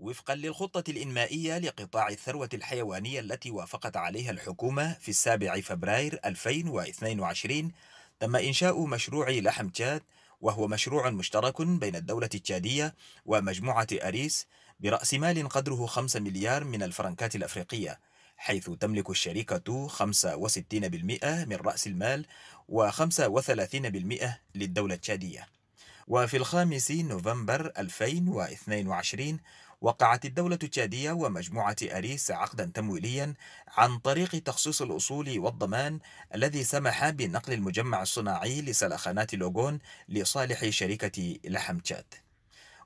وفقا للخطة الإنمائية لقطاع الثروة الحيوانية التي وافقت عليها الحكومة في السابع فبراير 2022 تم إنشاء مشروع لحم تشاد وهو مشروع مشترك بين الدولة التشادية ومجموعة أريس برأس مال قدره 5 مليار من الفرنكات الأفريقية حيث تملك الشركة 65% من رأس المال و35% للدولة التشادية وفي الخامس نوفمبر 2022 وقعت الدولة التشادية ومجموعة أريس عقدا تمويليا عن طريق تخصيص الأصول والضمان الذي سمح بنقل المجمع الصناعي لسلخانات لوغون لصالح شركة لحم تشاد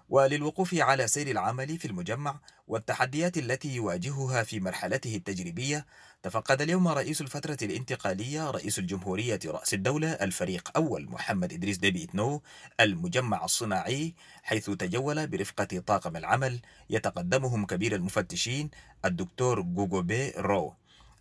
وللوقوف على سير العمل في المجمع والتحديات التي يواجهها في مرحلته التجريبية تفقد اليوم رئيس الفترة الانتقالية رئيس الجمهورية رأس الدولة الفريق أول محمد إدريس ديبي إتنو المجمع الصناعي حيث تجول برفقة طاقم العمل يتقدمهم كبير المفتشين الدكتور بي رو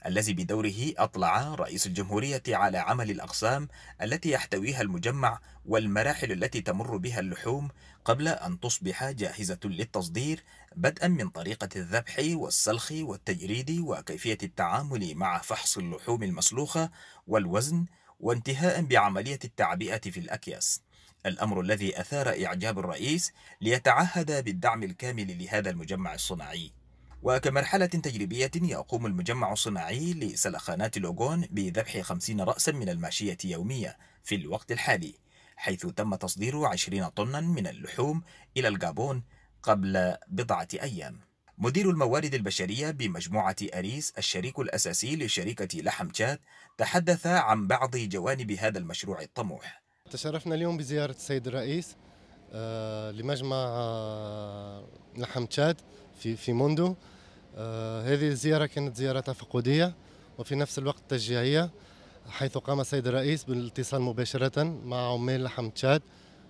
الذي بدوره أطلع رئيس الجمهورية على عمل الأقسام التي يحتويها المجمع والمراحل التي تمر بها اللحوم قبل أن تصبح جاهزة للتصدير بدءا من طريقة الذبح والسلخ والتجريد وكيفية التعامل مع فحص اللحوم المسلوخة والوزن وانتهاء بعملية التعبئة في الأكياس الأمر الذي أثار إعجاب الرئيس ليتعهد بالدعم الكامل لهذا المجمع الصناعي وكمرحلة تجريبية يقوم المجمع الصناعي لسلخانات لوغون بذبح 50 رأسا من الماشية يوميا في الوقت الحالي حيث تم تصدير 20 طنا من اللحوم إلى الجابون قبل بضعة أيام مدير الموارد البشرية بمجموعة أريس الشريك الأساسي لشركة لحم تشاد تحدث عن بعض جوانب هذا المشروع الطموح تشرفنا اليوم بزيارة السيد الرئيس آه، لمجمع آه، لحم تشاد في في موندو آه، هذه الزيارة كانت زيارة تفقدية وفي نفس الوقت تشجيعية حيث قام السيد الرئيس بالاتصال مباشرة مع عمال لحم تشاد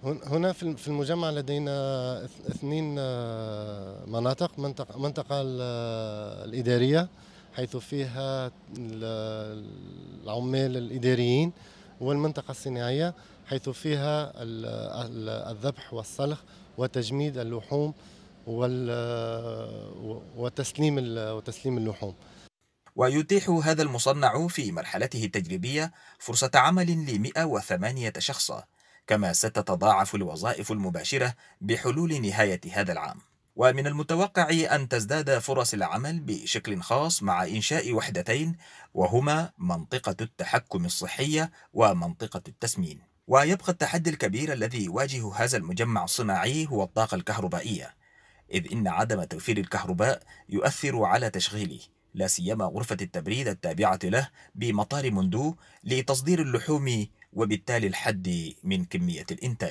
هنا في المجمع لدينا اثنين آه، مناطق منطقة, منطقة آه، الإدارية حيث فيها العمال الإداريين والمنطقة الصناعية حيث فيها الذبح والصلخ وتجميد اللحوم وتسليم وتسليم اللحوم ويتيح هذا المصنع في مرحلته التجريبية فرصة عمل ل 108 شخص كما ستتضاعف الوظائف المباشرة بحلول نهاية هذا العام ومن المتوقع أن تزداد فرص العمل بشكل خاص مع إنشاء وحدتين وهما منطقة التحكم الصحية ومنطقة التسمين ويبقى التحدي الكبير الذي يواجه هذا المجمع الصناعي هو الطاقة الكهربائية إذ إن عدم توفير الكهرباء يؤثر على تشغيله لا سيما غرفة التبريد التابعة له بمطار مندو لتصدير اللحوم وبالتالي الحد من كمية الإنتاج